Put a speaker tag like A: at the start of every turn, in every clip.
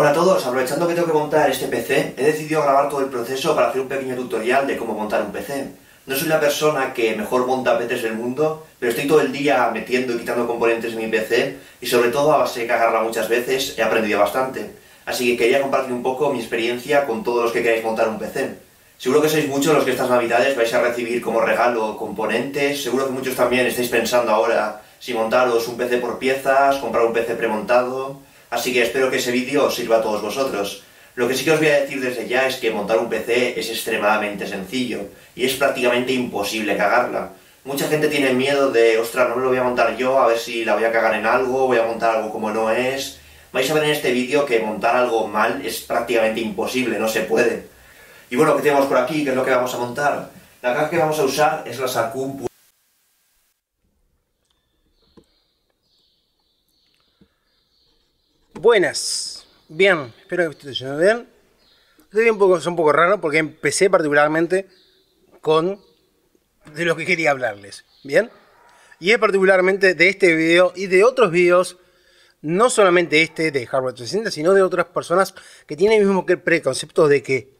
A: Hola a todos, aprovechando que tengo que montar este PC, he decidido grabar todo el proceso para hacer un pequeño tutorial de cómo montar un PC. No soy la persona que mejor monta PCs del mundo, pero estoy todo el día metiendo y quitando componentes en mi PC y sobre todo a base de cagarla muchas veces he aprendido bastante. Así que quería compartir un poco mi experiencia con todos los que queráis montar un PC. Seguro que sois muchos los que estas navidades vais a recibir como regalo componentes, seguro que muchos también estáis pensando ahora si montaros un PC por piezas, comprar un PC premontado Así que espero que ese vídeo os sirva a todos vosotros. Lo que sí que os voy a decir desde ya es que montar un PC es extremadamente sencillo y es prácticamente imposible cagarla. Mucha gente tiene miedo de, ostras, no me lo voy a montar yo, a ver si la voy a cagar en algo, voy a montar algo como no es. Vais a ver en este vídeo que montar algo mal es prácticamente imposible, no se puede. Y bueno, ¿qué tenemos por aquí? ¿Qué es lo que vamos a montar? La caja que vamos a usar es la Sarcum Buenas. Bien, espero que esté yendo bien. Estoy un poco, es un poco raro porque empecé particularmente con de lo que quería hablarles. Bien. Y es particularmente de este video y de otros videos, no solamente este de hardware 360, sino de otras personas que tienen el mismo preconcepto de que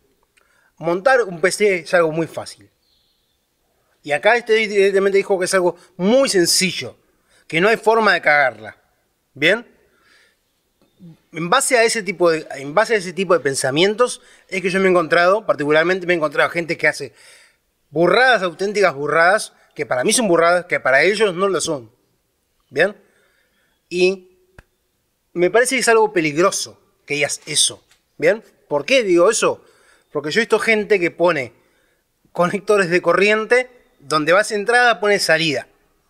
A: montar un PC es algo muy fácil. Y acá este directamente dijo que es algo muy sencillo, que no hay forma de cagarla. ¿Bien? en base a ese tipo de, en base a ese tipo de pensamientos es que yo me he encontrado, particularmente me he encontrado gente que hace burradas, auténticas burradas, que para mí son burradas, que para ellos no lo son. ¿Bien? Y me parece que es algo peligroso que digas eso. ¿Bien? ¿Por qué digo eso? Porque yo he visto gente que pone conectores de corriente donde vas entrada pone salida.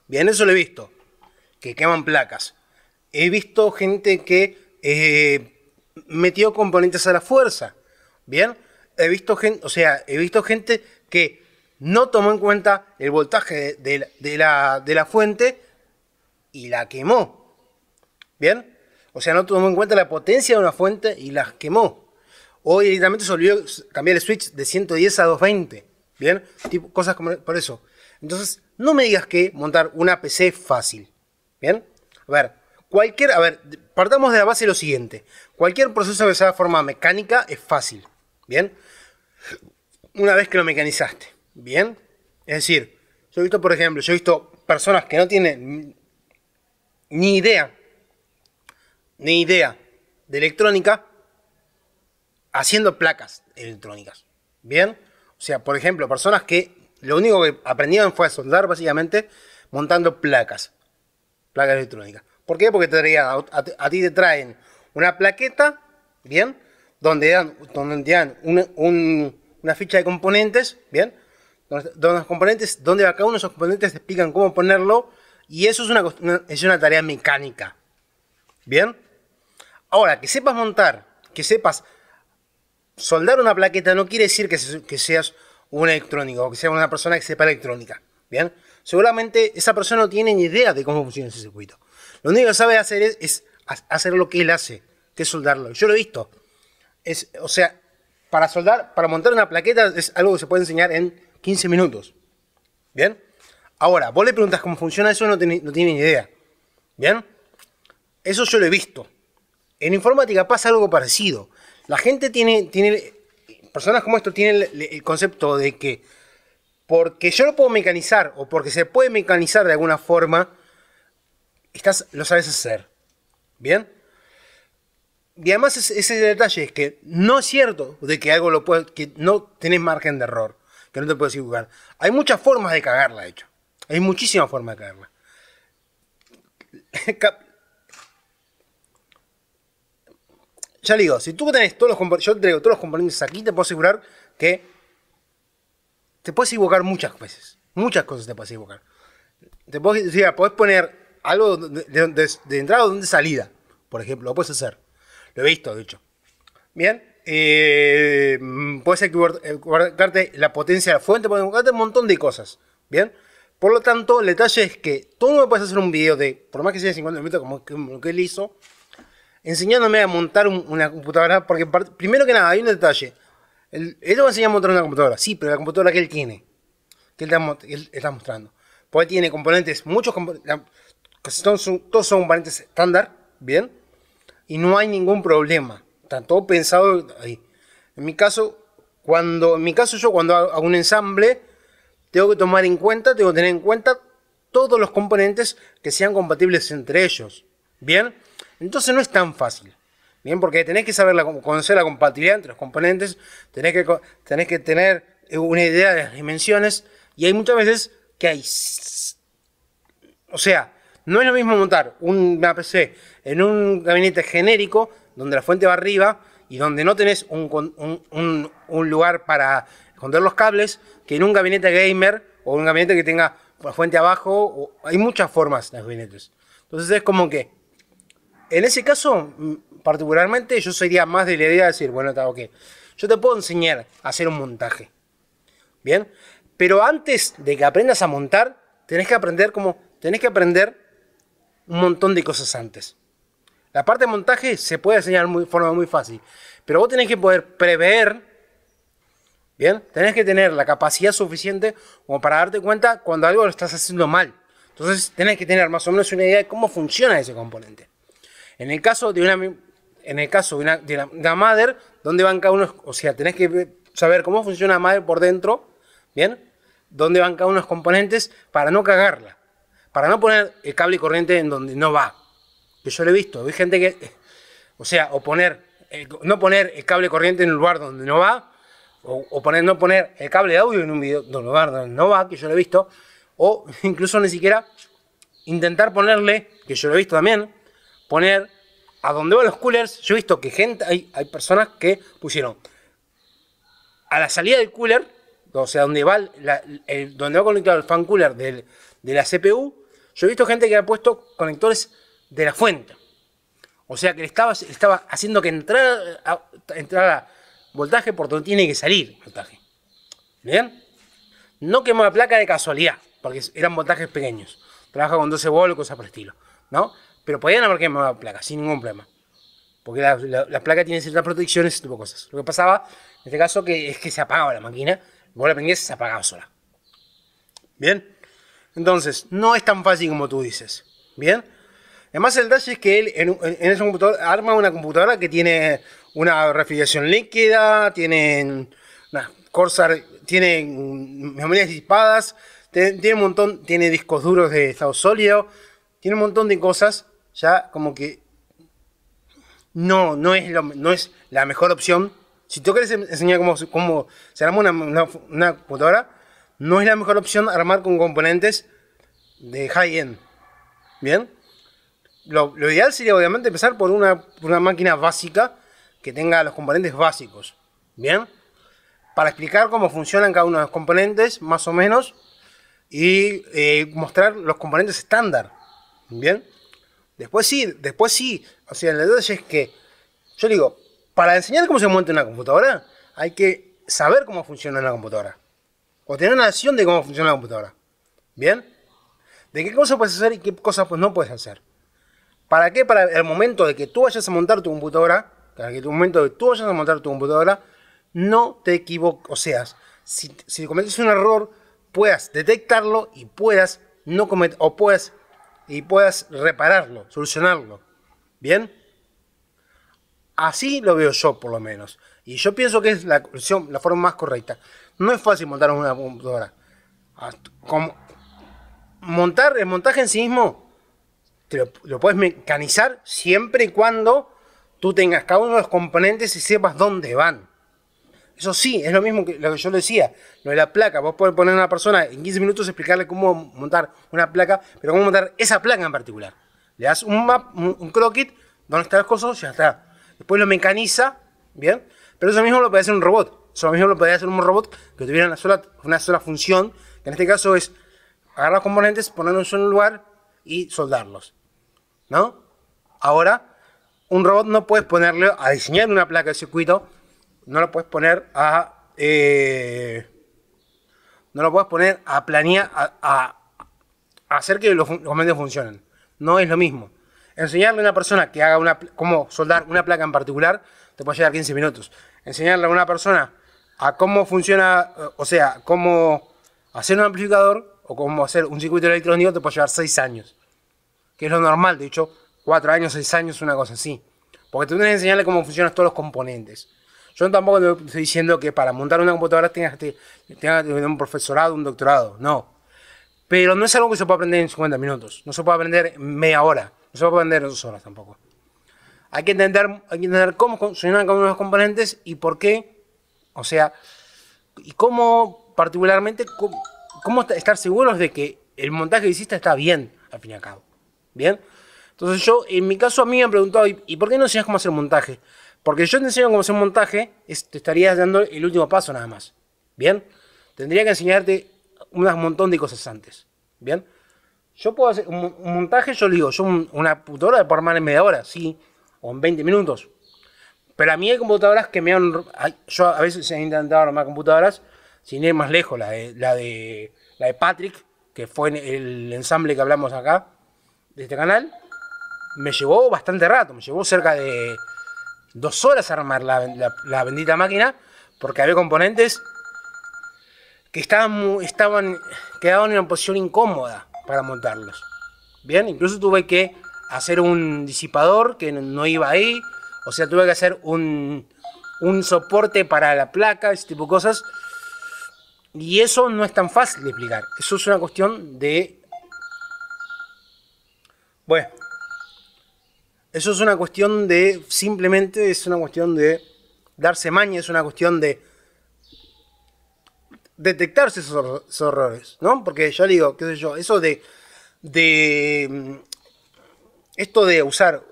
A: Bien, eso lo he visto. Que queman placas. He visto gente que eh, metió componentes a la fuerza. Bien, he visto gente, o sea, he visto gente que no tomó en cuenta el voltaje de, la, fuente y la quemó. Bien, o sea, no tomó en cuenta la potencia de una fuente y la quemó. O directamente se olvidó cambiar el switch de 110 a 220. Bien, cosas como por eso. Entonces, no me digas que montar una PC es fácil. Bien, a ver, Cualquier, a ver, partamos de la base de lo siguiente. Cualquier proceso que sea de forma mecánica es fácil. ¿Bien? Una vez que lo mecanizaste. ¿Bien? Es decir, yo he visto, por ejemplo, yo he visto personas que no tienen ni idea, ni idea de electrónica, haciendo placas electrónicas. ¿Bien? O sea, por ejemplo, personas que lo único que aprendieron fue a soldar, básicamente, montando placas, placas electrónicas. ¿Por qué? Porque te a, ti te traen una plaqueta, ¿bien? Donde dan, donde dan una ficha de componentes, ¿bien? Donde, componentes, donde cada uno de esos componentes te explican cómo ponerlo y eso es una, es una tarea mecánica, ¿bien? Ahora, que sepas montar, que sepas soldar una plaqueta no quiere decir que, que seas un electrónico o que seas una persona que sepa electrónica, ¿bien? Seguramente esa persona no tiene ni idea de cómo funciona ese circuito. Lo único que sabe hacer es, hacer lo que él hace, que es soldarlo. Yo lo he visto. Es, o sea, para soldar, para montar una plaqueta es algo que se puede enseñar en 15 minutos. ¿Bien? Ahora, vos le preguntas cómo funciona eso, no, tiene, no tiene ni idea. ¿Bien? Eso yo lo he visto. En informática pasa algo parecido. La gente tiene, tiene personas como esto tienen el, el concepto de que porque yo lo puedo mecanizar o porque se puede mecanizar de alguna forma, estás, lo sabes hacer. ¿Bien? Y además ese, detalle es que no es cierto de que algo lo puedes, que no tenés margen de error, que no te puedes equivocar. Hay muchas formas de cagarla, de hecho. Hay muchísimas formas de cagarla. ya le digo, si tú tenés todos los yo traigo todos los componentes aquí, te puedo asegurar que te puedes equivocar muchas veces. Muchas cosas te puedes equivocar. Te puedes, podés poner algo de, entrada o de salida, por ejemplo, lo puedes hacer. Lo he visto, de hecho. Bien, eh, puedes equivocarte la potencia de la fuente, puedes equivocarte un montón de cosas. Bien, por lo tanto, el detalle es que tú no me puedes hacer un video de, por más que sea 50 minutos, como, como que él hizo, enseñándome a montar una computadora, porque primero que nada, hay un detalle. él te va a enseñar a montar una computadora, sí, pero la computadora que él tiene, que él está, él está mostrando. Porque tiene componentes, muchos componentes todos son, todos son variantes estándar, ¿bien? Y no hay ningún problema. Está todo pensado ahí. En mi caso, cuando, en mi caso yo cuando hago un ensamble, tengo que tomar en cuenta, tengo que tener en cuenta todos los componentes que sean compatibles entre ellos. ¿Bien? Entonces no es tan fácil. Bien, porque tenés que saber conocer la compatibilidad entre los componentes, tenés que, tenés que tener una idea de las dimensiones, y hay muchas veces que hay... O sea, no es lo mismo montar un PC en un gabinete genérico, donde la fuente va arriba y donde no tenés un, lugar para esconder los cables, que en un gabinete gamer o un gabinete que tenga la fuente abajo. hay muchas formas de gabinetes. Entonces es como que, en ese caso, mm, particularmente, yo sería más de la idea de decir, bueno, está ok, yo te puedo enseñar a hacer un montaje. Bien, pero antes de que aprendas a montar, tenés que aprender como, tenés que aprender un montón de cosas antes. La parte de montaje se puede enseñar de forma muy fácil, pero vos tenés que poder prever, ¿bien? Tenés que tener la capacidad suficiente como para darte cuenta cuando algo lo estás haciendo mal. Entonces tenés que tener más o menos una idea de cómo funciona ese componente. En el caso de una, en el caso de la, van cada uno? O sea, tenés que saber cómo funciona la por dentro, ¿bien? ¿Dónde van cada unos los componentes para no cagarla? para no poner el cable corriente en donde no va. Que yo lo he visto. Hay gente que, o sea, o poner, no poner el cable corriente en un lugar donde no va, o, poner, no poner el cable de audio en un, lugar donde no va, que yo lo he visto, o incluso ni siquiera intentar ponerle, que yo lo he visto también, poner a donde van los coolers. Yo he visto que gente, hay, hay personas que pusieron a la salida del cooler, o sea, donde va, el, donde va conectado el fan cooler de la CPU, yo he visto gente que ha puesto conectores de la fuente. O sea que le estaba, estaba haciendo que entrara, voltaje por donde tiene que salir voltaje. ¿Bien? No quemó la placa de casualidad, porque eran voltajes pequeños. Trabaja con 12 volts, cosas por el estilo. ¿No? Pero podían haber quemado la placa, sin ningún problema. Porque la, placa tiene ciertas protecciones, y tipo de cosas. Lo que pasaba, en este caso, que es que se apagaba la máquina. la prendías se apagaba sola. ¿Bien? Entonces, no es tan fácil como tú dices. ¿Bien? Además, el detalle es que él en, ese arma una computadora que tiene una refrigeración líquida, tiene una Corsair, tiene memorias disipadas, tiene, un montón, tiene discos duros de estado sólido, tiene un montón de cosas ya como que no, no es, no es la mejor opción. Si tú querés enseñar cómo, se arma una computadora, no es la mejor opción armar con componentes de high-end. ¿Bien? Lo, ideal sería obviamente empezar por una, máquina básica que tenga los componentes básicos. ¿Bien? Para explicar cómo funcionan cada uno de los componentes, más o menos, y eh, mostrar los componentes estándar. ¿Bien? Después sí, después sí. O sea, la idea es que, yo digo, para enseñar cómo se monta una computadora, hay que saber cómo funciona una computadora o tener una acción de cómo funciona la computadora. ¿Bien? De qué cosas puedes hacer y qué cosas pues, no puedes hacer. ¿Para qué? Para el momento de que tú vayas a montar tu computadora, para que el momento de que tú vayas a montar tu computadora, no te equivoques. O sea, si, cometes un error, puedas detectarlo y puedas no cometer, o puedas, y puedas repararlo, solucionarlo. ¿Bien? Así lo veo yo, por lo menos. Y yo pienso que es la, la forma más correcta. No es fácil montar una computadora. Ah, Como montar el montaje en sí mismo lo, puedes mecanizar siempre y cuando tú tengas cada uno de los componentes y sepas dónde van. Eso sí, es lo mismo que lo que yo decía, lo de la placa. Vos podés poner a una persona en 15 minutos explicarle cómo montar una placa, pero cómo montar esa placa en particular. Le das un map, un, están las cosas, ya está. Después lo mecaniza, ¿bien? Pero eso mismo lo puede hacer un robot. Eso lo mismo lo podría hacer un robot que tuviera una sola, una sola función, que en este caso es agarrar los componentes, ponerlos en un lugar y soldarlos. ¿No? Ahora, un robot no puedes ponerle a diseñar una placa de circuito, no lo puedes poner a. Eh, no lo puedes poner a planear, a, hacer que los, componentes funcionen. No es lo mismo. Enseñarle a una persona que haga una, cómo soldar una placa en particular, te puede llevar 15 minutos. Enseñarle a una persona a cómo funciona, o sea, cómo hacer un amplificador o cómo hacer un circuito electrónico te puede llevar seis años. Que es lo normal, de hecho, cuatro años, seis años, una cosa así. Porque tú tienes que enseñarle cómo funcionan todos los componentes. Yo tampoco estoy diciendo que para montar una computadora tengas que tener un profesorado, un doctorado, no. Pero no es algo que se pueda aprender en 50 minutos, no se puede aprender en media hora, no se puede aprender en dos horas tampoco. Hay que entender, hay que entender cómo funcionan cada uno de los componentes y por qué o sea, ¿y cómo particularmente, cómo, estar seguros de que el montaje que hiciste está bien, al fin y al cabo? ¿Bien? Entonces yo, en mi caso a mí me han preguntado, ¿y por qué no enseñas cómo hacer montaje? Porque yo te enseño cómo hacer montaje, es, te estarías dando el último paso nada más. ¿Bien? Tendría que enseñarte un montón de cosas antes. ¿Bien? Yo puedo hacer un, montaje, yo digo, yo una hora de armar en media hora, sí, o en 20 minutos, pero a mí hay computadoras que me han... yo a veces he intentado armar computadoras, sin ir más lejos, la de, la de, la de Patrick, que fue el ensamble que hablamos acá, de este canal, me llevó bastante rato, me llevó cerca de dos horas armar la, la, bendita máquina, porque había componentes que estaban, estaban quedaban en una posición incómoda para montarlos. Bien, incluso tuve que hacer un disipador que no iba ahí, o sea, tuve que hacer un, un soporte para la placa, ese tipo de cosas. Y eso no es tan fácil de explicar. Eso es una cuestión de... Bueno. Eso es una cuestión de... Simplemente es una cuestión de darse maña, es una cuestión de detectarse esos, errores, ¿no? Porque yo digo, qué sé yo, eso de, de... Esto de usar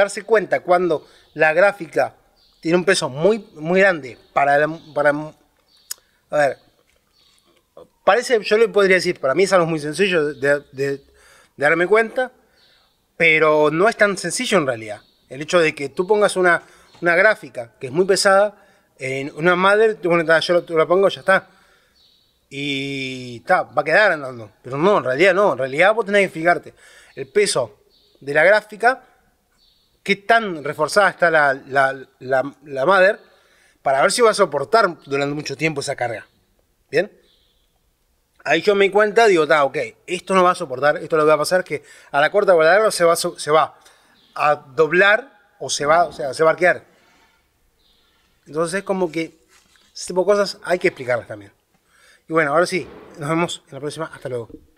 A: darse cuenta cuando la gráfica tiene un peso muy, muy grande para, para... A ver, parece, yo le podría decir, para mí es algo muy sencillo de, darme cuenta, pero no es tan sencillo en realidad. El hecho de que tú pongas una, una gráfica que es muy pesada en una madre, bueno, ah, yo la pongo, ya está. Y está, va a quedar andando. Pero no, en realidad no, en realidad vos tenés que fijarte el peso de la gráfica qué tan reforzada está la, la, madre para ver si va a soportar durante mucho tiempo esa carga. ¿Bien? Ahí yo me di cuenta, digo, ok, esto no va a soportar, esto lo va a pasar que a la corta o a la larga se va, se va a doblar o se va, o sea, se va a arquear. Entonces es como que ese tipo de cosas hay que explicarlas también. Y bueno, ahora sí, nos vemos en la próxima. Hasta luego.